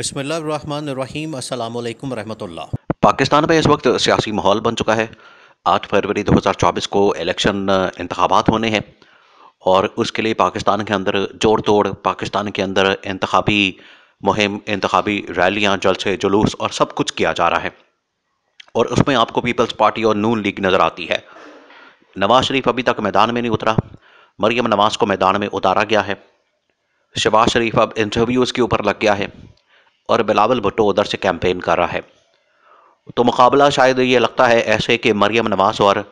रहमतुल्लाह पाकिस्तान में इस वक्त सियासी माहौल बन चुका है आठ फरवरी 2024 को इलेक्शन इंतबात होने हैं और उसके लिए पाकिस्तान के अंदर जोड़ तोड़ पाकिस्तान के अंदर इंतबी मुहिम इंतबी रैलियाँ जलसे जुलूस और सब कुछ किया जा रहा है और उसमें आपको पीपल्स पार्टी और नून लीग नज़र आती है नवाज शरीफ अभी तक मैदान में नहीं उतरा मरियम नवाज को मैदान में उतारा गया है शबाज शरीफ अब इंटरव्यूज़ के ऊपर लग गया है और बिलावल भुट्टो उधर से कैंपेन कर रहा है तो मुकाबला शायद ये लगता है ऐसे कि मरियम नवाज और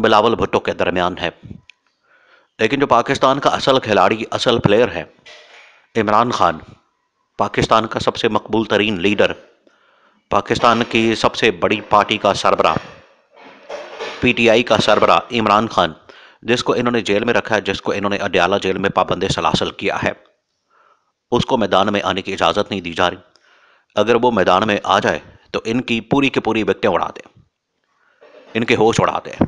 बिलावल भुट्टो के दरमियान है लेकिन जो पाकिस्तान का असल खिलाड़ी असल प्लेयर है इमरान खान पाकिस्तान का सबसे मकबूल तरीन लीडर पाकिस्तान की सबसे बड़ी पार्टी का सरबरा पीटीआई का सरबरा इमरान खान जिसको इन्होंने जेल में रखा है जिसको इन्होंने अडयाला जेल में पाबंद सलासल किया है उसको मैदान में आने की इजाज़त नहीं दी जा रही अगर वो मैदान में आ जाए तो इनकी पूरी की पूरी विकटें दें इनके होश उड़ा दें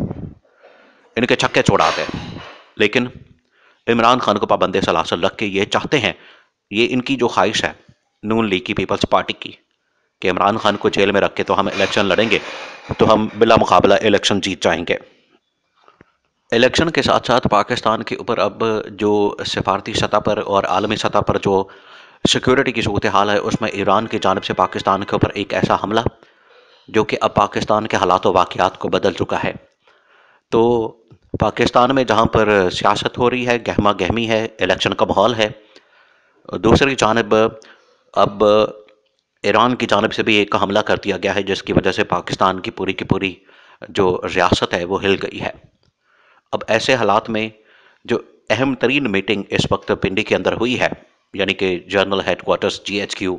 इनके छक्के छोड़ा दें लेकिन इमरान खान को पाबंद सलासल रख के ये चाहते हैं ये इनकी जो ख्वाहिश है नून लीग की पीपल्स पार्टी की कि इमरान खान को जेल में रख के तो हम इलेक्शन लड़ेंगे तो हम बिला मुकाबला इलेक्शन जीत जाएंगे इलेक्शन के साथ साथ पाकिस्तान के ऊपर अब जो सफ़ारती सतह पर और आलमी सतह पर जो सिक्योरिटी की सूरत हाल है उसमें ईरान की जानब से पाकिस्तान के ऊपर एक ऐसा हमला जो कि अब पाकिस्तान के हालात वाक़ात को बदल चुका है तो पाकिस्तान में जहाँ पर सियासत हो रही है गहमा गहमी है इलेक्शन का माहौल है दूसरी जानब अब ईरान की जानब से भी एक हमला कर दिया गया है जिसकी वजह से पाकिस्तान की पूरी की पूरी जो रियासत है वो हिल गई है अब ऐसे हालात में जो अहम तरीन मीटिंग इस वक्त पिंडी के अंदर हुई है यानी कि जर्नल एच जीएचक्यू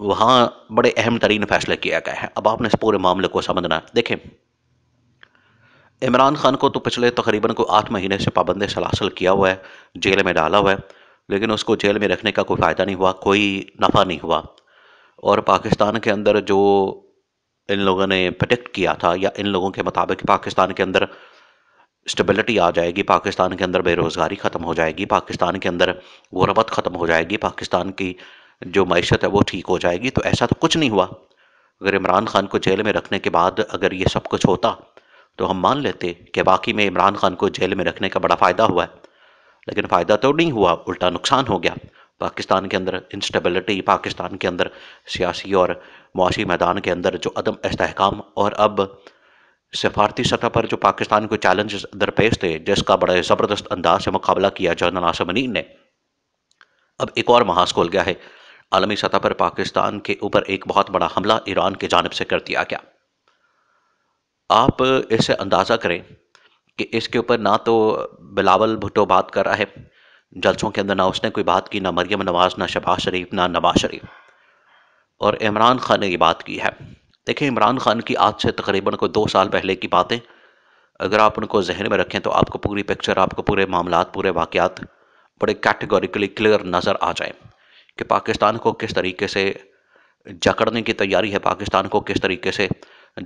वहाँ बड़े अहम तरीन फैसले किया गया है अब आपने इस पूरे मामले को समझना है देखें इमरान खान को तो पिछले तकरीबन को आठ महीने से पाबंद सलासल किया हुआ है जेल में डाला हुआ है लेकिन उसको जेल में रखने का कोई फ़ायदा नहीं हुआ कोई नफ़ा नहीं हुआ और पाकिस्तान के अंदर जो इन लोगों ने प्रोटेक्ट किया था या इन लोगों के मुताबिक पाकिस्तान के अंदर स्टेबिलिटी आ जाएगी पाकिस्तान के अंदर बेरोज़गारी ख़त्म हो जाएगी पाकिस्तान के अंदर गुरबत ख़त्म हो जाएगी पाकिस्तान की जो मीशत है वो ठीक हो जाएगी तो ऐसा तो कुछ नहीं हुआ अगर इमरान खान को जेल में रखने के बाद अगर ये सब कुछ होता तो हम मान लेते कि बाकी में इमरान खान को जेल में रखने का बड़ा फ़ायदा हुआ है लेकिन फ़ायदा तो नहीं हुआ उल्टा नुकसान हो गया पाकिस्तान के अंदर इंस्टेबिलिटी पाकिस्तान के अंदर सियासी और मुआशी मैदान के अंदर जो अदम इसकाम और अब सफारती सतह पर जो पाकिस्तान को चैलेंज दरपेश थे जिसका बड़े ज़बरदस्त अंदाज से मुकाबला किया आसम आसमनीन ने अब एक और महाज खोल गया है आलमी सतह पर पाकिस्तान के ऊपर एक बहुत बड़ा हमला ईरान की जानब से कर दिया गया आप इससे अंदाज़ा करें कि इसके ऊपर ना तो बिलावल भुटो बात कर रहा है जलसों के अंदर ना उसने कोई बात की ना मरियम नवाज़ ना शबाज शरीफ ना नवाज शरीफ और इमरान खान ने ये बात की है देखिए इमरान खान की आज से तकरीबन कोई दो साल पहले की बातें अगर आप उनको जहन में रखें तो आपको पूरी पिक्चर आपको पूरे मामला पूरे वाक़ात बड़े कैटेगोरिकली क्लियर नज़र आ जाए कि पाकिस्तान को किस तरीके से जकड़ने की तैयारी है पाकिस्तान को किस तरीके से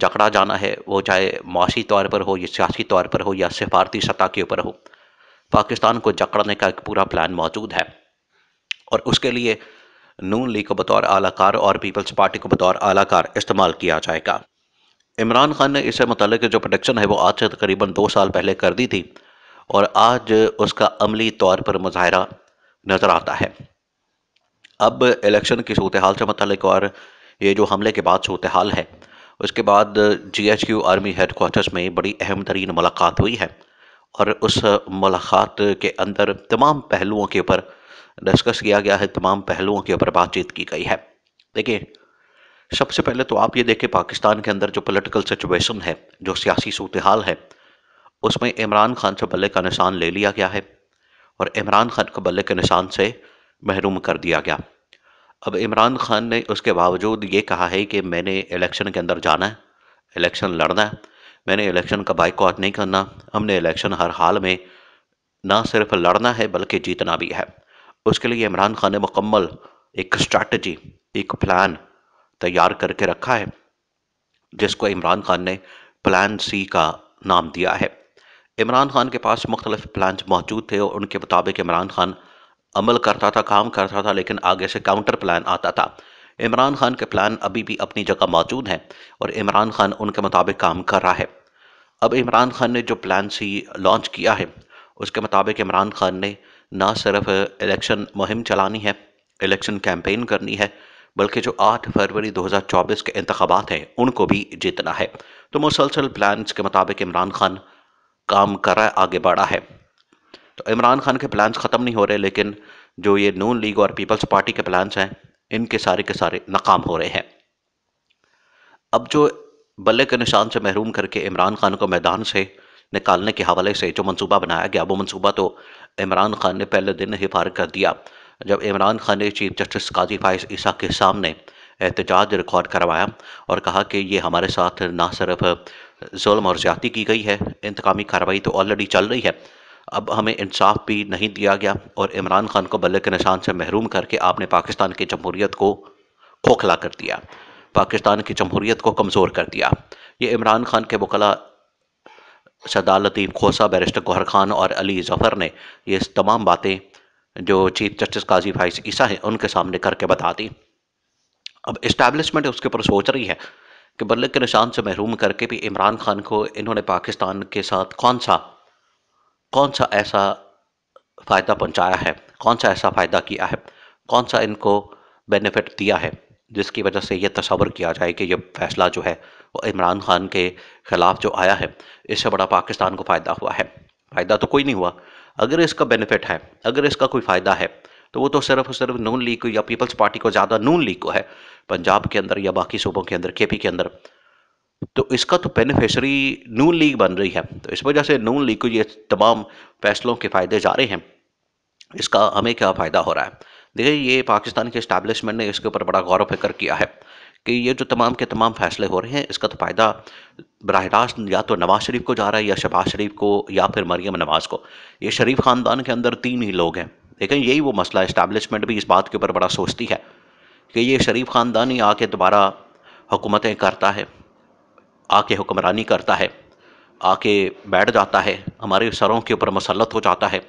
जकड़ा जाना है वो चाहे मुआशी तौर पर हो या सियासी तौर पर हो या सिफारती सतह के ऊपर हो पाकिस्तान को जकड़ने का एक पूरा प्लान मौजूद है और उसके लिए नून लीग को बतौर आलाकार और पीपल्स पार्टी को बतौर आलाकार इस्तेमाल किया जाएगा इमरान खान ने इससे मतलब जो प्रोडक्शन है वो आज से तकरीबन दो साल पहले कर दी थी और आज उसका अमली तौर पर मुजाहरा नज़र आता है अब इलेक्शन की सूरत हाल से मतलब और ये जो हमले के बाद सूरत हाल है उसके बाद G H Q army head में बड़ी अहम तरीन मुलाकात हुई है और उस मुलाकात के अंदर तमाम पहलुओं के ऊपर डिस्कस किया गया है तमाम पहलुओं के ऊपर बातचीत की गई है देखिए सबसे पहले तो आप ये देखें पाकिस्तान के अंदर जो पोलिटिकल सिचुएशन है जो सियासी सूरत हाल है उसमें इमरान खान से बल्ले का निशान ले लिया गया है और इमरान खान को बल्ले के निशान से महरूम कर दिया गया अब इमरान खान ने उसके बावजूद ये कहा है कि मैंने इलेक्शन के अंदर जाना है इलेक्शन लड़ना है मैंने इलेक्शन का बाइकआउट नहीं करना हमने इलेक्शन हर हाल में ना सिर्फ लड़ना है बल्कि जीतना भी है उसके लिए इमरान खान ने मुकम्मल एक स्ट्रैटी एक प्लान तैयार करके रखा है जिसको इमरान खान ने प्लान सी का नाम दिया है इमरान खान के पास मुख्तलिफ प्लान मौजूद थे और उनके मुताबिक इमरान खान अमल करता था काम करता था लेकिन आगे से काउंटर प्लान आता था इमरान खान के प्लान अभी भी अपनी जगह मौजूद हैं और इमरान खान उनके मुताबिक काम कर रहा है अब इमरान खान ने जो प्लान सी लॉन्च किया है उसके मुताबिक इमरान खान ने ना सिर्फ इलेक्शन मुहिम चलानी है इलेक्शन कैंपेन करनी है बल्कि जो 8 फरवरी 2024 के इंतबात हैं उनको भी जीतना है तो मुसलसल प्लान्स के मुताबिक इमरान खान काम कर रहा है आगे बढ़ा है तो इमरान खान के प्लान्स ख़त्म नहीं हो रहे लेकिन जो ये नून लीग और पीपल्स पार्टी के प्लान्स हैं इनके सारे के सारे नाकाम हो रहे हैं अब जो बल्ले के निशान से महरूम करके इमरान खान को मैदान से निकालने के हवाले से जो मनसूबा बनाया गया वो मनसूबा तो इमरान खान ने पहले दिन ही फारग कर दिया जब इमरान खान ने चीफ जस्टिस काजी फाइज ईसा के सामने एहतजाज रिकॉर्ड करवाया और कहा कि ये हमारे साथ ना सिर्फ जुल्म और ज्यादा की गई है इंतकामी कार्रवाई तो ऑलरेडी चल रही है अब हमें इंसाफ भी नहीं दिया गया और इमरान खान को बल्ले के निशान से महरूम करके आपने पाकिस्तान की जमहूरीत को खोखला कर दिया पाकिस्तान की जमहूरीत को कमज़ोर कर दिया ये इमरान खान के वकला शदा लतीफ़ खोसा बैरिस्टर गौहर खान और अली जफ़र ने ये तमाम बातें जो चीफ जस्टिस काजी फाइस ईसा हैं उनके सामने करके बता दी अब इस्टेब्लिशमेंट उसके ऊपर सोच रही है कि बल्ले के निशान से महरूम करके भी इमरान खान को इन्होंने पाकिस्तान के साथ कौन सा कौन सा ऐसा फ़ायदा पहुंचाया है कौन सा ऐसा फ़ायदा किया है कौन सा इनको बेनिफिट दिया है जिसकी वजह से यह तस्वर किया जाए कि यह फैसला जो है वो इमरान खान के ख़िलाफ़ जो आया है इससे बड़ा पाकिस्तान को फ़ायदा हुआ है फ़ायदा तो कोई नहीं हुआ अगर इसका बेनिफिट है अगर इसका कोई फ़ायदा है तो वो तो सिर्फ और सिर्फ नून लीग को या पीपल्स पार्टी को ज़्यादा नून लीग को है पंजाब के अंदर या बाकी सूबों के अंदर के के अंदर तो इसका तो बेनिफिशरी नून लीग बन रही है तो इस वजह से नून लीग को ये तमाम फैसलों के फ़ायदे जा रहे हैं इसका हमें क्या फ़ायदा हो रहा है देखिए ये पाकिस्तान के इस्टेब्लिशमेंट ने इसके ऊपर बड़ा गौरव फिक्र किया है कि ये जो तमाम के तमाम फैसले हो रहे हैं इसका तो फ़ायदा बरह रास्त या तो नवाज़ शरीफ को जा रहा है या शबाज शरीफ को या फिर मरियम नवाज़ को ये शरीफ ख़ानदान के अंदर तीन ही लोग हैं लेकिन यही वो मसला इस्टेब्लिशमेंट भी इस बात के ऊपर बड़ा सोचती है कि ये शरीफ ख़ानदान ही आके दोबारा हुकूमतें करता है आके हुक्मरानी करता है आके बैठ जाता है हमारे सरों के ऊपर मुसलत हो जाता है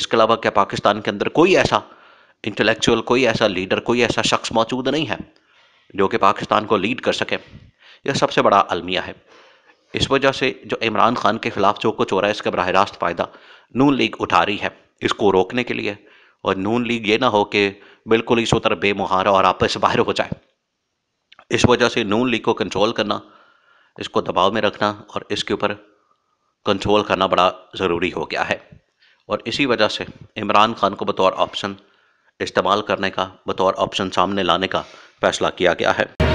इसके अलावा क्या पाकिस्तान के अंदर कोई ऐसा इंटेलेक्चुअल कोई ऐसा लीडर कोई ऐसा शख्स मौजूद नहीं है जो कि पाकिस्तान को लीड कर सके यह सबसे बड़ा अलमिया है इस वजह से जो इमरान खान के ख़िलाफ़ जो कुछ हो रहा है इसका बरह रास्त फ़ायदा नून लीग उठा रही है इसको रोकने के लिए और नून लीग ये ना हो कि बिल्कुल इस उतर बेमुहार और आपस से बाहर हो जाए इस वजह से नून लीग को कंट्रोल करना इसको दबाव में रखना और इसके ऊपर कंट्रोल करना बड़ा ज़रूरी हो गया है और इसी वजह से इमरान खान को बतौर ऑप्शन इस्तेमाल करने का बतौर ऑप्शन सामने लाने का फैसला किया गया है